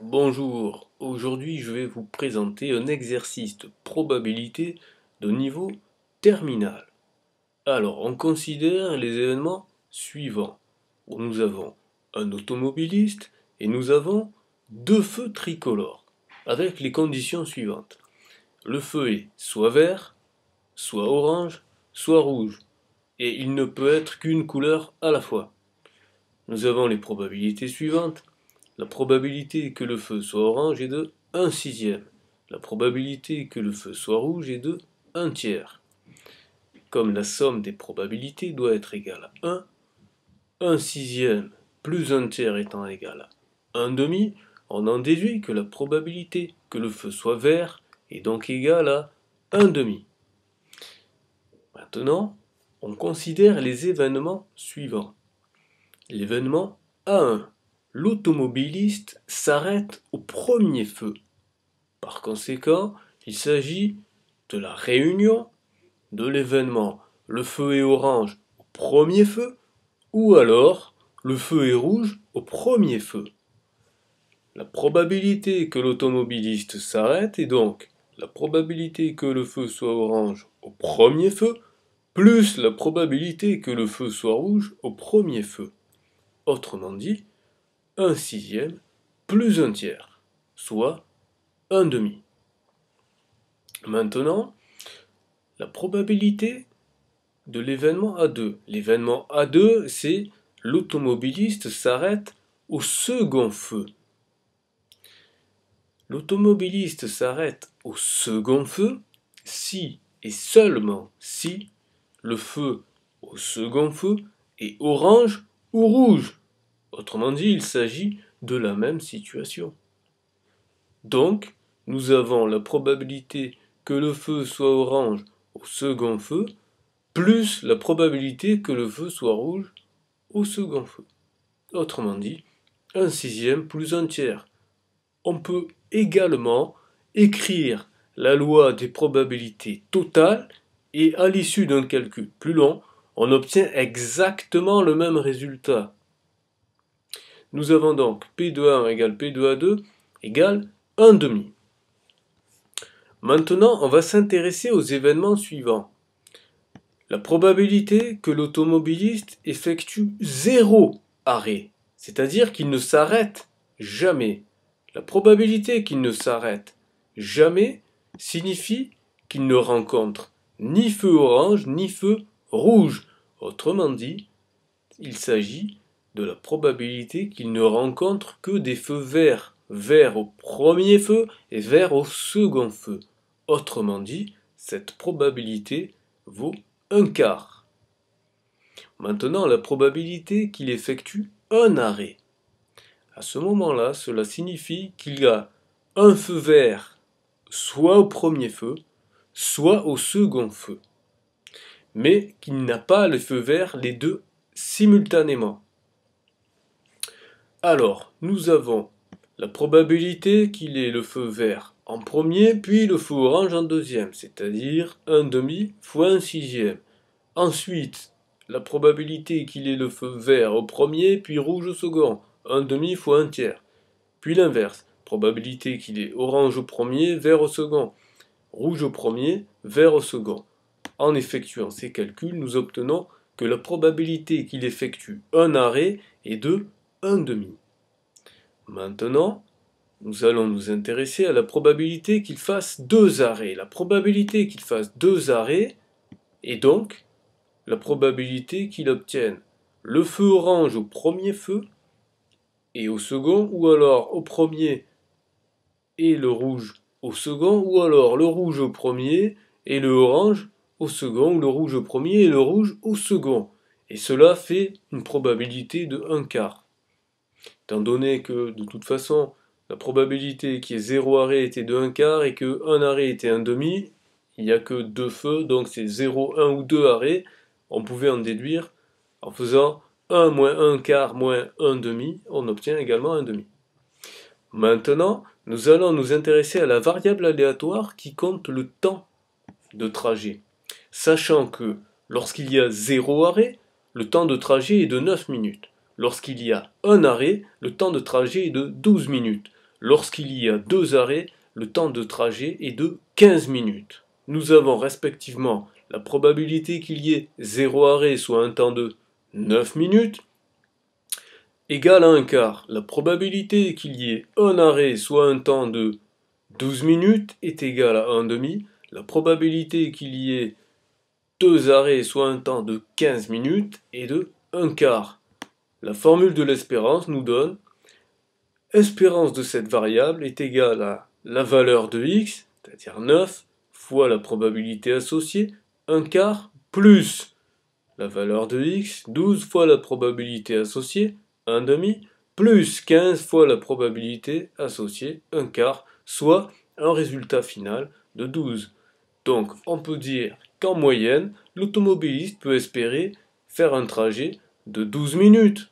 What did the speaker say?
Bonjour, aujourd'hui je vais vous présenter un exercice de probabilité de niveau terminal. Alors on considère les événements suivants. Nous avons un automobiliste et nous avons deux feux tricolores avec les conditions suivantes. Le feu est soit vert, soit orange, soit rouge et il ne peut être qu'une couleur à la fois. Nous avons les probabilités suivantes. La probabilité que le feu soit orange est de 1 sixième. La probabilité que le feu soit rouge est de 1 tiers. Comme la somme des probabilités doit être égale à 1, 1 sixième plus 1 tiers étant égal à 1 demi, on en déduit que la probabilité que le feu soit vert est donc égale à 1 demi. Maintenant, on considère les événements suivants. L'événement A1 l'automobiliste s'arrête au premier feu. Par conséquent, il s'agit de la réunion, de l'événement. Le feu est orange au premier feu, ou alors le feu est rouge au premier feu. La probabilité que l'automobiliste s'arrête est donc la probabilité que le feu soit orange au premier feu, plus la probabilité que le feu soit rouge au premier feu. Autrement dit, un sixième plus un tiers, soit un demi. Maintenant, la probabilité de l'événement A2. L'événement A2, c'est l'automobiliste s'arrête au second feu. L'automobiliste s'arrête au second feu si et seulement si le feu au second feu est orange ou rouge. Autrement dit, il s'agit de la même situation. Donc, nous avons la probabilité que le feu soit orange au second feu, plus la probabilité que le feu soit rouge au second feu. Autrement dit, un sixième plus un tiers. On peut également écrire la loi des probabilités totales et à l'issue d'un calcul plus long, on obtient exactement le même résultat. Nous avons donc P de 1 égale P de A2 égale 1 demi. Maintenant, on va s'intéresser aux événements suivants. La probabilité que l'automobiliste effectue zéro arrêt, c'est-à-dire qu'il ne s'arrête jamais. La probabilité qu'il ne s'arrête jamais signifie qu'il ne rencontre ni feu orange ni feu rouge. Autrement dit, il s'agit de la probabilité qu'il ne rencontre que des feux verts, verts au premier feu et verts au second feu. Autrement dit, cette probabilité vaut un quart. Maintenant, la probabilité qu'il effectue un arrêt. À ce moment-là, cela signifie qu'il y a un feu vert soit au premier feu, soit au second feu, mais qu'il n'a pas le feu vert les deux simultanément. Alors, nous avons la probabilité qu'il ait le feu vert en premier, puis le feu orange en deuxième, c'est-à-dire 1 demi fois 1 sixième. Ensuite, la probabilité qu'il ait le feu vert au premier, puis rouge au second, 1 demi fois 1 tiers. Puis l'inverse, probabilité qu'il ait orange au premier, vert au second, rouge au premier, vert au second. En effectuant ces calculs, nous obtenons que la probabilité qu'il effectue un arrêt est de demi. Maintenant, nous allons nous intéresser à la probabilité qu'il fasse deux arrêts. La probabilité qu'il fasse deux arrêts est donc la probabilité qu'il obtienne le feu orange au premier feu et au second, ou alors au premier et le rouge au second, ou alors le rouge au premier et le orange au second, ou le rouge au premier et le rouge au second. Et cela fait une probabilité de 1 quart étant donné que de toute façon la probabilité qu'il y ait 0 arrêt était de 1 quart et que 1 arrêt était 1 demi, il n'y a que deux feux, donc c'est 0, 1 ou 2 arrêts, on pouvait en déduire en faisant 1 moins 1 quart moins 1 demi, on obtient également 1 demi. Maintenant, nous allons nous intéresser à la variable aléatoire qui compte le temps de trajet, sachant que lorsqu'il y a 0 arrêt, le temps de trajet est de 9 minutes. Lorsqu'il y a un arrêt, le temps de trajet est de 12 minutes. Lorsqu'il y a deux arrêts, le temps de trajet est de 15 minutes. Nous avons respectivement la probabilité qu'il y ait 0 arrêt, soit un temps de 9 minutes, égale à un quart. La probabilité qu'il y ait un arrêt, soit un temps de 12 minutes, est égale à 1 demi. La probabilité qu'il y ait deux arrêts, soit un temps de 15 minutes, est de 1 quart. La formule de l'espérance nous donne espérance de cette variable est égale à la valeur de x, c'est-à-dire 9, fois la probabilité associée, un quart, plus la valeur de x, 12 fois la probabilité associée, un demi, plus 15 fois la probabilité associée, un quart, soit un résultat final de 12. Donc on peut dire qu'en moyenne, l'automobiliste peut espérer faire un trajet de 12 minutes.